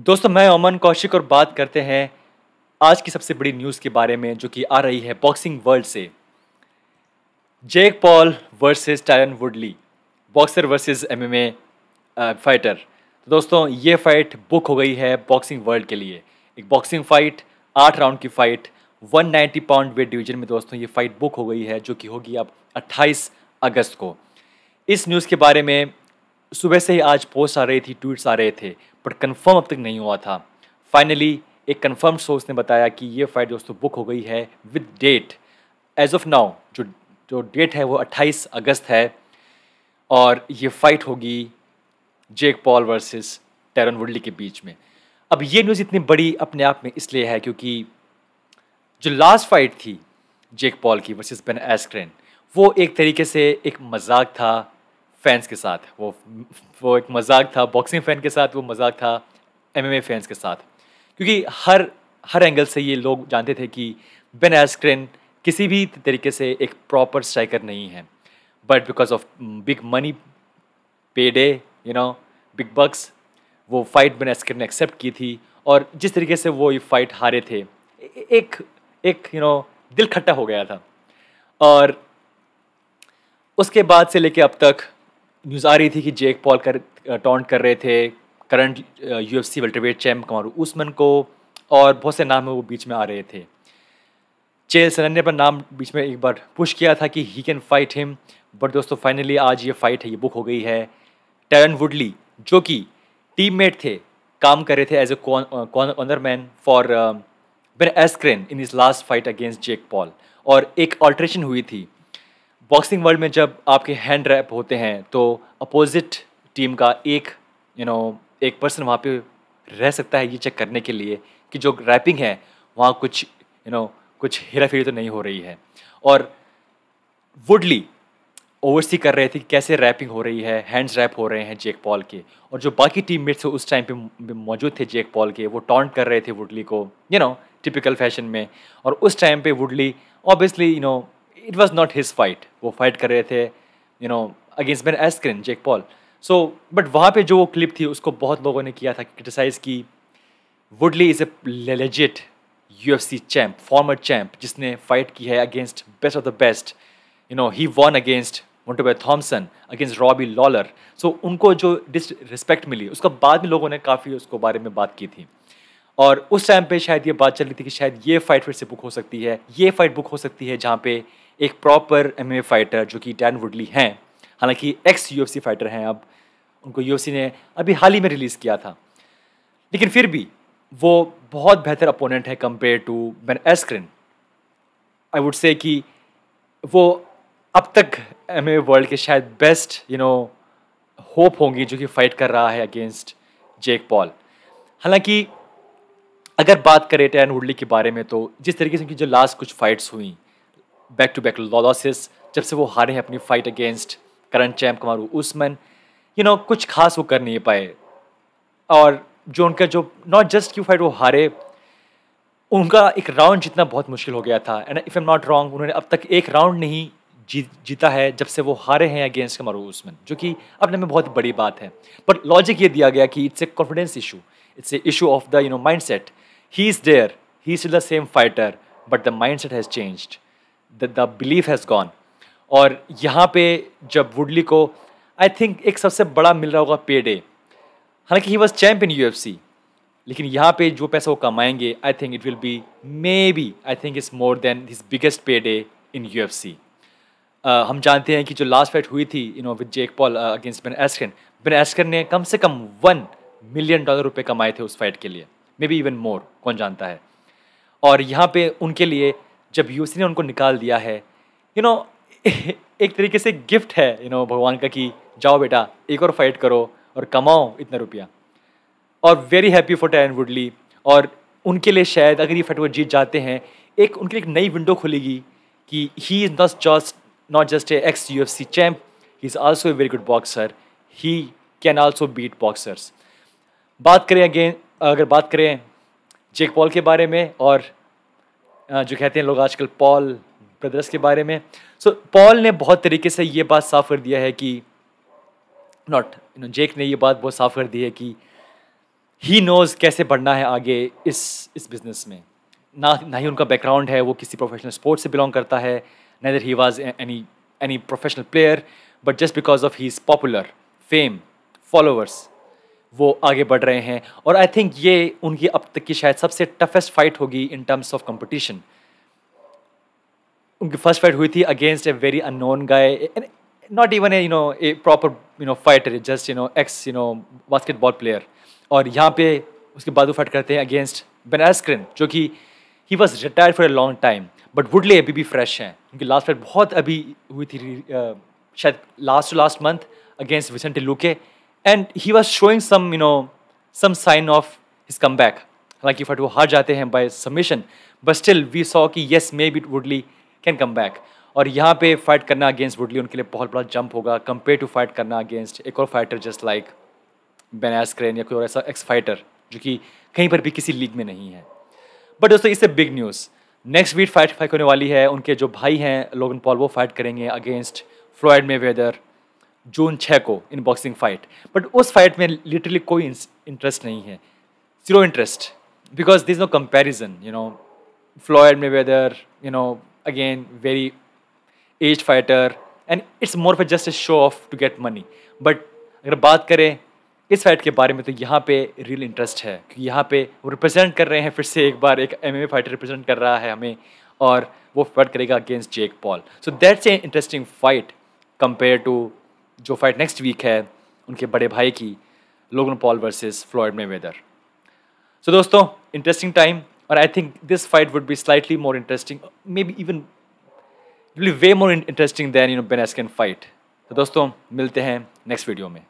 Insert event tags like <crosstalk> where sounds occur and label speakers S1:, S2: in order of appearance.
S1: दोस्तों मैं अमन कौशिक और बात करते हैं आज की सबसे बड़ी न्यूज़ के बारे में जो कि आ रही है बॉक्सिंग वर्ल्ड से Jake Paul versus Tyron Woodley boxer versus MMA fighter तो दोस्तों ये फाइट बुक हो गई है बॉक्सिंग वर्ल्ड के लिए एक बॉक्सिंग फाइट आठ राउंड की फाइट 190 पाउंड वेट डिवीजन में दोस्तों ये फाइट बुक हो गई है जो कि होगी अब 28 अगस्त को इस न्यूज़ के बारे में सुबह से ही आज पोस्ट आ रही थी ट्वीट्स आ रहे थे बट कंफर्म अब तक नहीं हुआ था फाइनली एक कंफर्म सोर्स ने बताया कि ये फ़्लाइट दोस्तों बुक हो गई है with date as of now जो जो डेट है वो 28 अगस्त है और ये फ़ाइट होगी Jake Paul versus Tyron Woodley के बीच में अब ये न्यूज़ इतनी बड़ी अपने आप में इसलिए है क्योंकि जो लास्ट फाइट थी जेक पॉल की वर्सेस बेन एस्क्रेन वो एक तरीके से एक मजाक था फैंस के साथ वो वो एक मजाक था बॉक्सिंग फैन के साथ वो मजाक था एमएमए फैंस के साथ क्योंकि हर हर एंगल से ये लोग जानते थे कि बेन एस्क्रेन किसी भी तरीके से एक प्रॉपर स्ट्राइकर नहीं है but because of big money payday you know big bucks वो फाइट बेन एस्क्रेन ने एक्सेप्ट की थी और जिस तरीके से वो ये फाइट हारे थे एक एक यू नो दिल खट्टा हो गया था और उसके बाद से लेके अब तक न्यूज़ आ रही थी कि जेक पॉल कर टॉन्ट कर रहे थे current U F C welterweight champ Kamaru Usman को और बहुत से नाम वो बीच में आ रहे थे चेल सन ने अपना नाम बीच में एक बार पुश किया था कि he can fight him but दोस्तों फाइनली आज ये फ़ाइट है ये बुक हो गई है टेरन वुडली जो कि टीममेट थे काम कर रहे थे as a honour man for Ben Askren in his last fight against Jake Paul और एक ऑल्ट्रेशन हुई थी बॉक्सिंग वर्ल्ड में जब आपके हैंड रैप होते हैं तो अपोजिट टीम का एक यू you नो know, एक पर्सन वहाँ पे रह सकता है ये चेक करने के लिए कि जो रैपिंग है वहाँ कुछ यू you नो know, कुछ हेरा फेरी तो नहीं हो रही है और वुडली ओवरसी कर रहे थे कि कैसे रैपिंग हो रही है हैंड्स रैप हो रहे हैं जेक पॉल के और जो बाकी टीम मेट्स उस टाइम पे मौजूद थे जेक पॉल के वो टॉन्ट कर रहे थे वुडली को यू नो टिपिकल फैशन में और उस टाइम पे Woodley obviously you know it was not his fight वो फाइट कर रहे थे you know against man Askren Jake Paul so but वहाँ पे जो वो क्लिप थी उसको बहुत लोगों ने किया था क्रिटिसाइज़ की Woodley is a legit U F C champ former champ जिसने फाइट की है against best of the best you know he won against मोटोबे Thompson against Robbie Lawler so उनको जो डिस रिस्पेक्ट मिली उसका बाद में लोगों ने काफ़ी उसको बारे में बात की थी और उस टाइम पे शायद ये बात चल रही थी कि शायद ये फाइट फिर से बुक हो सकती है ये फाइट बुक हो सकती है जहाँ पे एक प्रॉपर एम फाइटर जो कि डैन वुडली हैं हालांकि एक्स यू फाइटर हैं अब उनको यू ने अभी हाल ही में रिलीज़ किया था लेकिन फिर भी वो बहुत बेहतर अपोनेंट है compare to Ben Askren I would say कि वो अब तक एम वर्ल्ड के शायद बेस्ट यू नो होप होंगी जो कि फ़ाइट कर रहा है अगेंस्ट जेक पॉल हालांकि अगर बात करें टैन वुडली के बारे में तो जिस तरीके से उनकी जो लास्ट कुछ फाइट्स हुई बैक टू बैक लॉलॉसिस जब से वो हारे हैं अपनी fight against current champ Kamaru Usman you know कुछ खास वो कर नहीं पाए और जो उनका जो नॉट जस्ट क्यों फाइट वो हारे उनका एक राउंड जीतना बहुत मुश्किल हो गया था and if I'm not wrong उन्होंने अब तक एक राउंड नहीं जीत जीता है जब से वो हारे हैं अगेंस्ट कमारू उस्मन जो कि अपने में बहुत बड़ी बात है बट लॉजिक ये दिया गया कि it's a confidence issue It's an issue of the you know mindset. He's there. He's still the same fighter, but the mindset has changed. The, the belief has gone. और यहाँ पे जब वुडली को I think एक सबसे बड़ा मिल रहा होगा पे डे हालांकि ही वॉज चैम्पियन यू एफ सी लेकिन यहाँ पे जो पैसा वो कमाएंगे I think it will be maybe I think is more than his biggest payday in यू एफ सी हम जानते हैं कि जो लास्ट फाइट हुई थी you know with Jake Paul against Ben Askren Ben Askren ने कम से कम वन मिलियन डॉलर रुपए कमाए थे उस फाइट के लिए मे बी इवन मोर कौन जानता है और यहाँ पे उनके लिए जब यूसी ने उनको निकाल दिया है यू you नो know, <laughs> एक तरीके से गिफ्ट है यू you नो know, भगवान का कि जाओ बेटा एक और फाइट करो और कमाओ इतना रुपया और very happy for Tyron Woodley और उनके लिए शायद अगर ये फाइट वो जीत जाते हैं एक उनके लिए एक नई विंडो खुलेगी कि he is not just not just a ex U F C champ he is also a very good boxer he can also beat boxers बात करें अगेन अगर बात करें जेक पॉल के बारे में और जो कहते हैं लोग आजकल पॉल ब्रदर्स के बारे में सो so, पॉल ने बहुत तरीके से ये बात साफ कर दिया है कि नॉट यू नो जेक ने ये बात बहुत साफ कर दी है कि ही नोज़ कैसे बढ़ना है आगे इस इस बिज़नेस में ना ना ही उनका बैकग्राउंड है वो किसी प्रोफेशनल स्पोर्ट्स से बिलोंग करता है neither he was any any professional player but just because of he is popular fame followers वो आगे बढ़ रहे हैं और आई थिंक ये उनकी अब तक की शायद सबसे टफेस्ट फाइट होगी इन टर्म्स ऑफ कंपटीशन उनकी फर्स्ट फाइट हुई थी against a very known guy not even a you know a proper you know fighter just you know ex you know basketball player और यहाँ पे उसके बाद वो फाइट करते हैं अगेंस्ट बेनास्क्रिन जो कि he was retired for a long time but Woodley अभी भी फ्रेश हैं उनकी लास्ट फाइट बहुत अभी हुई थी uh, शायद last to last month against Vicente Luque and he was showing some you know some sign of his come back हालांकि फट वो हार जाते हैं by submission but still we saw कि yes maybe Woodley can come back और यहाँ पे फाइट करना अगेंस्ट वुडली उनके लिए बहुत बड़ा जंप होगा कंपेयर टू फाइट करना अगेंस्ट एक और fighter just like Ben Askren या कोई और ऐसा एक्स फाइटर जो कि कहीं पर भी किसी लीग में नहीं है बट दोस्तों इससे big news next week fight fight होने वाली है उनके जो भाई हैं लोगन पॉल वो फाइट करेंगे अगेंस्ट फ्लॉयड वेदर जून छः को इन बॉक्सिंग फाइट बट उस फाइट में लिटरली कोई इंटरेस्ट नहीं है zero interest because this no comparison you know Floyd Mayweather you know again very age fighter and it's more for just a show off to get money but अगर बात करें इस fight के बारे में तो यहाँ पे रियल इंटरेस्ट है क्योंकि यहाँ पे वो रिप्रेजेंट कर रहे हैं फिर से एक बार एक M M A fighter represent कर रहा है हमें और वो फाइट करेगा against Jake Paul so that's a interesting fight compare to जो फाइट नेक्स्ट वीक है उनके बड़े भाई की Logan Paul versus Floyd Mayweather so दोस्तों इंटरेस्टिंग टाइम और I think this fight would be slightly more interesting maybe even way more interesting than you know Ben Askren fight तो दोस्तों मिलते हैं next video में